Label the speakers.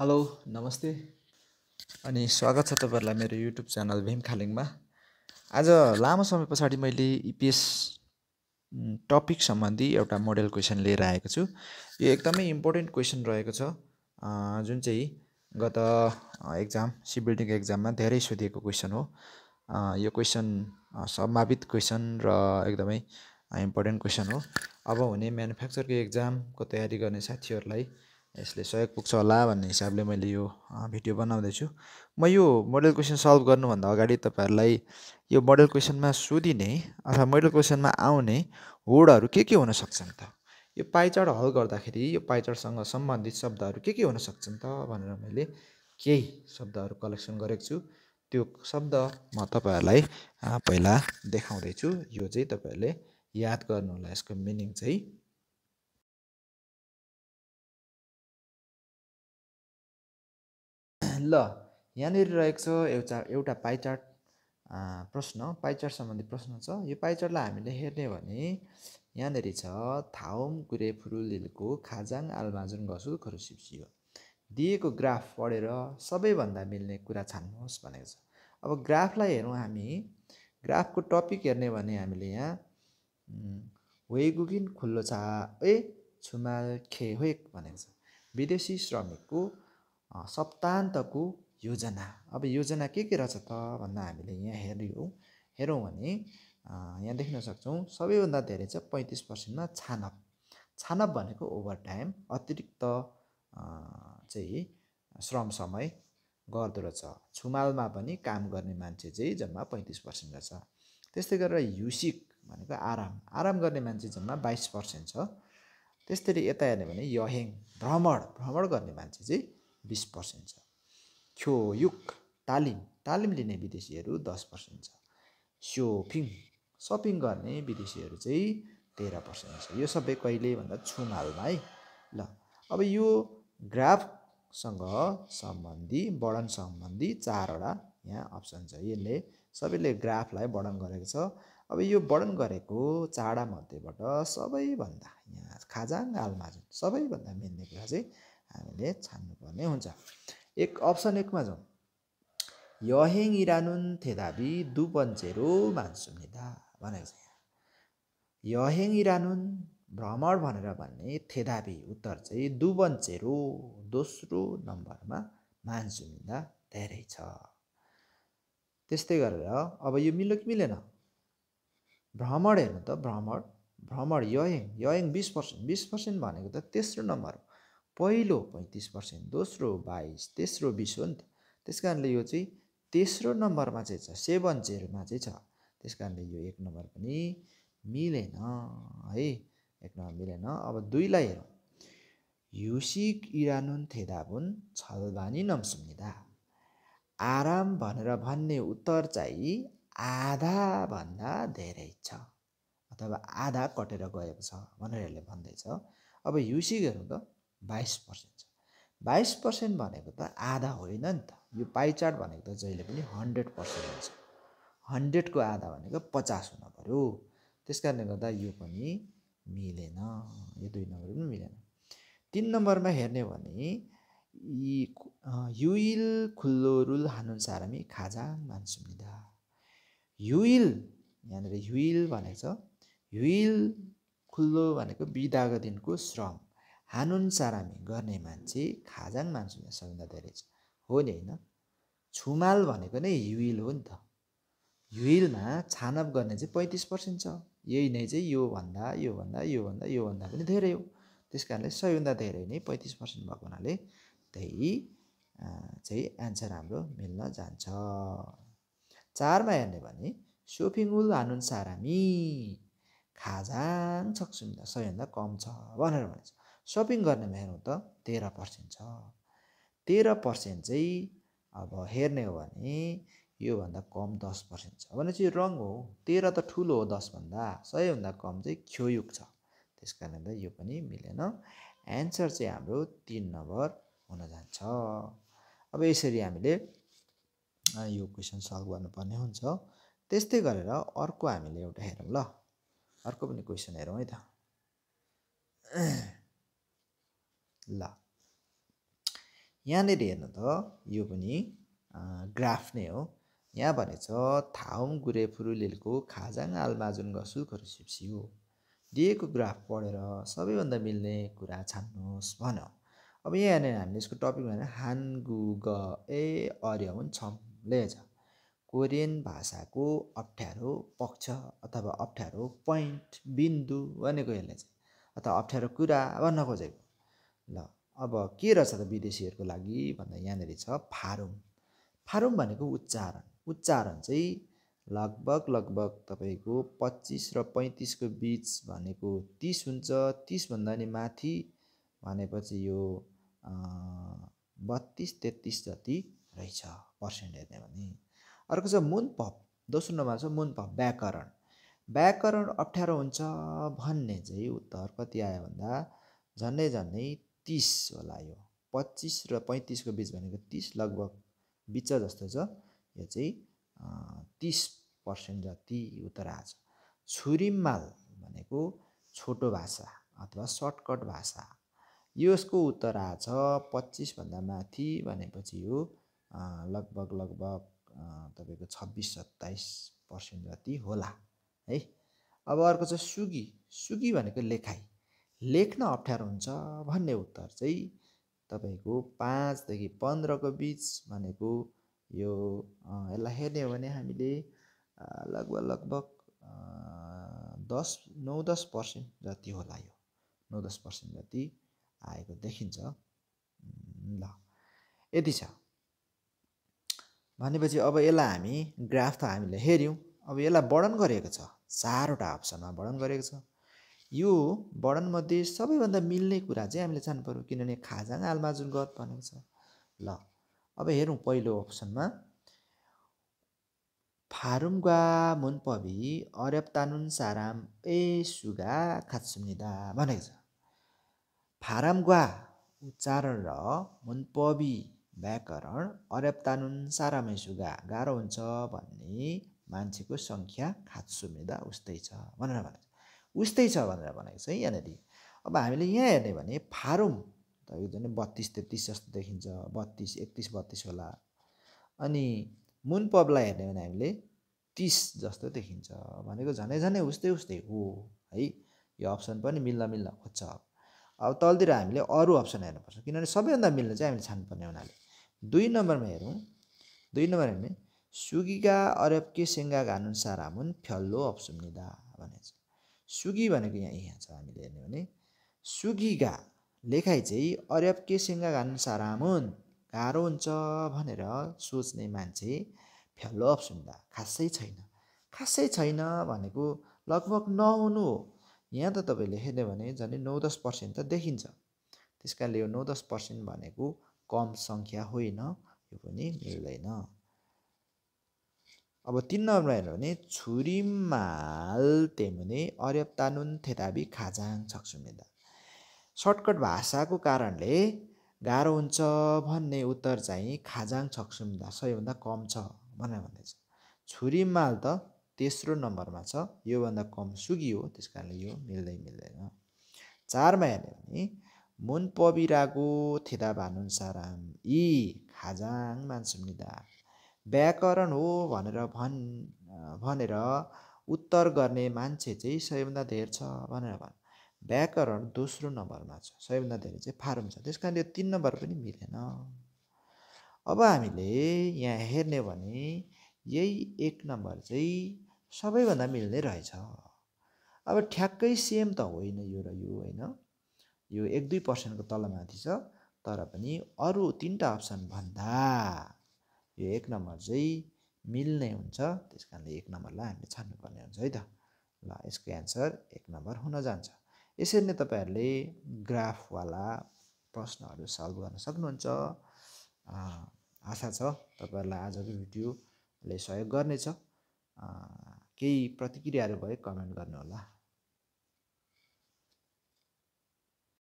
Speaker 1: hello नमस्ते अनि स्वागत छ तपाईँहरूलाई मेरो युट्युब च्यानल भीम खालिङमा आज लामो समय पछाडि मैले इपिएस e टपिक सम्बन्धी एउटा मोडेल क्वेसन लिएर आएको छु यो एकदमै इम्पोर्टेन्ट क्वेसन रहेको छ जुन चाहिँ गत एक्जाम सी बिल्डिङको एक्जाममा धेरै सोधिएको क्वेसन हो यो क्वेसन सम्भावित क्वेसन र एकदमै इम्पोर्टेन्ट क्वेसन हो अब हुने म्यानुफ्याक्चरको एक्जामको तयारी गर्ने साथीहरूलाई यसले सहयोग पुग्छ होला भन्ने हिसाबले मैले यो भिडियो बनाउँदैछु म यो मोडल क्वेसन सल्भ गर्नुभन्दा अगाडि तपाईँहरूलाई यो मोडल क्वेसनमा सोधिने अथवा मोडल क्वेसनमा आउने वर्डहरू के के हुन सक्छन् त यो पाइचड हल गर्दाखेरि यो पाइचडसँग सम्बन्धित शब्दहरू के के हुन सक्छन् त भनेर मैले केही शब्दहरू कलेक्सन गरेको छु त्यो शब्द म तपाईँहरूलाई पहिला देखाउँदैछु यो चाहिँ तपाईँहरूले याद गर्नुहोला यसको मिनिङ चाहिँ ल यहाँनिर रहेको छ एउटा एउटा पाइचार्ट प्रश्न पाइचार्ट सम्बन्धी प्रश्न छ यो पाइचार्टलाई हामीले हेर्ने भने यहाँनिर छ थाउम कुरे फुरुलिलको खाजाङ आलमाजुन घसुल खरुसिप्सियो दिएको ग्राफ पढेर सबैभन्दा मिल्ने कुरा छान्नुहोस् भनेको छ अब ग्राफलाई हेरौँ हामी ग्राफको टपिक हेर्ने भने हामीले यहाँ वेगुगिन खुल्लो छा ए छुमाल हो भनेको छ विदेशी श्रमिकको सप्तान्तको योजना अब योजना के के रहेछ त भन्दा हामीले यहाँ हेऱ्यौँ हेरौँ भने यहाँ देख्न सक्छौँ सबैभन्दा धेरै चाहिँ पैँतिस पर्सेन्टमा छानप छानप भनेको ओभर टाइम अतिरिक्त चाहिँ श्रम समय गर्दो रहेछ छुमालमा पनि काम गर्ने मान्छे चाहिँ जम्मा पैँतिस पर्सेन्ट रहेछ त्यस्तै गरेर युसिक भनेको आराम आराम गर्ने मान्छे जम्मा बाइस पर्सेन्ट छ त्यस्तै यता हेर्ने भने यहेङ भ्रमण भ्रमण गर्ने मान्छे चाहिँ बिस पर्सेन्ट छ युक तालिम तालिम लिने विदेशीहरू दस पर्सेन्ट छ सोपिङ सपिङ गर्ने विदेशीहरू चाहिँ तेह्र पर्सेन्ट छ यो सबै कहिले भन्दा हालमा है ल अब यो ग्राफसँग सम्बन्धी वर्णन सम्बन्धी चारवटा यहाँ अप्सन छ यसले सबैले ग्राफलाई वर्णन गरेको छ अब यो वर्णन गरेको चाडामध्येबाट सबैभन्दा यहाँ खाजाङ चाहिँ सबैभन्दा मेन्ने कुरा चाहिँ हामीले छान्नुपर्ने हुन्छ एक अप्सन एकमा जाउँ यहेङ इरानुन थेदाबी दुपन्चेरो मान्सुमिदा भनेको छ यहाँ यहेङ इरानुन भ्रमण भनेर भन्ने थेदाबी उत्तर चाहिँ दुबन्चेरो दोस्रो नम्बरमा मान्सुमिदा धेरै छ त्यस्तै गरेर अब यो मिल्यो कि मिलेन भ्रमण हेर्नु त भ्रमण भ्रमण यहेङ यङ बिस पर्सेन्ट बिस पर्सेन्ट भनेको त तेस्रो नम्बर हो पहिलो पैँतिस पर्सेन्ट दोस्रो बाइस तेस्रो बिस हो नि त त्यस कारणले यो चाहिँ तेस्रो नम्बरमा चाहिँ छ सेभेन जेरोमा चाहिँ छ त्यस कारणले यो एक नम्बर पनि मिलेन है एक नम्बर मिलेन अब दुईलाई हेरौँ युसिक इरानुन थेदाबुन छलबानी नम्सुमिदा आराम भनेर भन्ने उत्तर चाहिँ आधाभन्दा धेरै छ अथवा आधा कटेर गएको छ भनेर यसले भन्दैछ अब युसिक हेरौँ त बाइस पर्सेन्ट छ बाइस पर्सेन्ट भनेको त आधा होइन नि त यो पाइचार्ट भनेको त जहिले पनि हन्ड्रेड पर्सेन्ट हुन्छ हन्ड्रेडको आधा भनेको पचास हुनु पऱ्यो त्यस कारणले गर्दा यो पनि मिलेन यो दुई नम्बर पनि मिलेन तिन नम्बरमा हेर्ने भने यी युइल खुल्लोरुल हानुन खाजा मान्छु मान्सुमिदा युइल यहाँनिर युइल भनेको छ युइल खुल्लो भनेको बिदाको दिनको श्रम हानुन हानुन्सारामी गर्ने मान्छे खाजाङ मान्छे सबैभन्दा धेरै छ हो नि होइन छुमाल भनेको नै ह्युल हो नि त ह्युलमा छानप गर्ने चाहिँ पैँतिस पर्सेन्ट छ यही नै चाहिँ योभन्दा योभन्दा योभन्दा योभन्दा पनि धेरै हो त्यस कारणले सबैभन्दा धेरै नै पैँतिस पर्सेन्ट भएको हुनाले त्यही चाहिँ एन्सर हाम्रो मिल्न जान्छ चारमा हेर्ने भने सोफिङुल हानुन सारामी खाजाङ सक्छु सबैभन्दा कम छ भनेर भन्छ सपिङ गर्ने मेरो त तेह्र पर्सेन्ट छ तेह्र पर्सेन्ट चाहिँ अब हेर्ने हो भने योभन्दा कम दस पर्सेन्ट छ भने चाहिँ रङ हो तेह्र त ठुलो हो दसभन्दा सयभन्दा कम चाहिँ क्षययुग छ त्यस कारणले यो पनि मिलेन एन्सर चाहिँ हाम्रो तिन नम्बर हुन जान्छ अब यसरी हामीले यो क्वेसन सल्भ गर्नुपर्ने हुन्छ त्यस्तै गरेर अर्को हामीले एउटा हेरौँ ल अर्को पनि क्वेसन हेरौँ है त ला यहाँनिर हेर्नु त यो पनि ग्राफ नै हो यहाँ भनेछ थाउम गुरे फुरुलेलको खाजाङ आलमाजुन गसु खरुसिप्सी हो दिएको ग्राफ पढेर सबैभन्दा मिल्ने कुरा छान्नुहोस् भन अब यहाँनिर हामीले यसको टपिक भनेर गु ग ए अर्याउन छम्ले छ कोरियन भाषाको अप्ठ्यारो पक्ष अथवा अप्ठ्यारो पोइन्ट बिन्दु भनेको यसले चाहिँ अथवा अप्ठ्यारो कुरा भन्न खोजेको ल अब के रहेछ त विदेशीहरूको लागि भन्दा यहाँनिर छ फारुम फारुम भनेको उच्चारण उच्चारण चाहिँ लगभग लगभग तपाईँको पच्चिस र पैँतिसको बिच भनेको तिस हुन्छ तिसभन्दा नि माथि भनेपछि यो बत्तिस तेत्तिस जति रहेछ पर्सेन्ट हेर्ने भने अर्को छ मुन पप दोस्रो नम्बर छ मुनपप व्याकरण व्याकरण अप्ठ्यारो हुन्छ भन्ने चाहिँ उत्तर कति आयो भन्दा झन्डै झन्डै तिस होला यो पच्चिस र पैँतिसको बिच भनेको तिस लगभग बिच जस्तो छ यो चाहिँ तिस पर्सेन्ट जति उत्तर आज छुरीमाल भनेको छोटो भाषा अथवा सर्टकट भाषा यसको उत्तर छ पच्चिसभन्दा माथि भनेपछि यो लगभग लगभग तपाईँको छब्बिस सत्ताइस पर्सेन्ट जति होला है अब अर्को छ सुगी सुगी भनेको लेखाइ लेख्न अप्ठ्यारो हुन्छ भन्ने उत्तर चाहिँ तपाईँको पाँचदेखि पन्ध्रको बिच भनेको यो यसलाई हेर्ने हो भने हामीले लगभग लगभग दस नौ दस पर्सेन्ट जति होला यो नौ दस पर्सेन्ट जति आएको देखिन्छ ल यति छ भनेपछि अब यसलाई हामी ग्राफ त हामीले हेऱ्यौँ अब यसलाई वर्णन गरिएको छ चारवटा अप्सनमा वर्णन गरिएको छ यो वर्णनमध्ये सबैभन्दा मिल्ने कुरा चाहिँ हामीले जानु पऱ्यो किनभने खाजाङ आलमाजुन गत भनेको छ ल अब हेरौँ पहिलो अप्सनमा फारुम्गा मुनपभि अरब तानुन साराम ए सुगा खात्सुम्निदा भनेको छ फारामग्वा उच्चारण र मुनपबी व्याकरण अरेप्तानुन सारामै सुगा गाह्रो हुन्छ भन्ने मान्छेको सङ्ख्या खात्सुम्निदा उस्तै छ भनेर भनेको उस्तै छ भनेर भनेको छ है यहाँनिर अब हामीले यहाँ हेर्ने भने फारुम यो झन् बत्तिस तेत्तिस जस्तो देखिन्छ बत्तिस एकतिस बत्तिस होला अनि मुन पबलाई हेर्ने भने हामीले तिस जस्तो देखिन्छ भनेको झनै झनै उस्तै उस्तै हो है यो अप्सन पनि मिल्न मिल्न खोज्छ अब तलतिर हामीले अरू अप्सन हेर्नुपर्छ किनभने सबैभन्दा मिल्न चाहिँ हामीले छान्नुपर्ने हुनाले दुई नम्बरमा हेरौँ दुई नम्बर हेर्ने सुगिगा अरबके सेङ्गा घानुन सारामुन फ्यल्लो निदा भनेको छ सुगी भनेको यहाँ यहाँ छ हामीले हेर्ने भने सुगी गा लेखाइ चाहिँ अर्याप के सिङ्गा घान सारामुन गाह्रो हुन्छ भनेर सोच्ने मान्छे फ्यालो सुन्दा खासै छैन खासै छैन भनेको लगभग नहुनु हो यहाँ त तपाईँले हेर्ने भने झन् नौ दस पर्सेन्ट त देखिन्छ त्यस कारणले यो नौ दस पर्सेन्ट भनेको कम सङ्ख्या होइन यो पनि मिल्दैन अब तिन नम्बरमा हेऱ्यो भने छुरी माल तेमुने अर्यप तानुन थेताबी खाजाङ छक्सुमेदा सर्टकट भाषाको कारणले गाह्रो हुन्छ भन्ने उत्तर चाहिँ खाजाङ छक्सुमेदा सबैभन्दा कम छ भनेर भन्दैछ छुरी माल त तेस्रो नम्बरमा छ योभन्दा कम सुगी हो त्यस कारणले यो मिल्दै मिल्दैन चारमा हेऱ्यो भने मुन पविराको थेदा भानुन यी खाजाङ मान्सुम्दा व्याकरण हो भनेर भन् भनेर उत्तर गर्ने मान्छे चाहिँ सबैभन्दा धेर छ भनेर भन् व्याकरण दोस्रो नम्बरमा छ सबैभन्दा धेरै चाहिँ फारम छ त्यस कारण यो तिन नम्बर पनि मिलेन अब हामीले यहाँ हेर्ने भने यही एक नम्बर चाहिँ सबैभन्दा मिल्ने रहेछ अब ठ्याक्कै सेम त होइन यो र यो होइन यो एक दुई पर्सेन्टको तलमाथि छ तर पनि अरू तिनवटा भन्दा यो एक नम्बर चाहिँ मिल्ने हुन्छ त्यस कारणले एक नम्बरलाई हामीले छान्नुपर्ने हुन्छ है त ल यसको एन्सर एक नम्बर हुन जान्छ यसरी नै तपाईँहरूले ग्राफवाला प्रश्नहरू सल्भ गर्न सक्नुहुन्छ आशा छ तपाईँहरूलाई आजको भिडियोले सहयोग गर्नेछ केही प्रतिक्रियाहरू भए कमेन्ट गर्नुहोला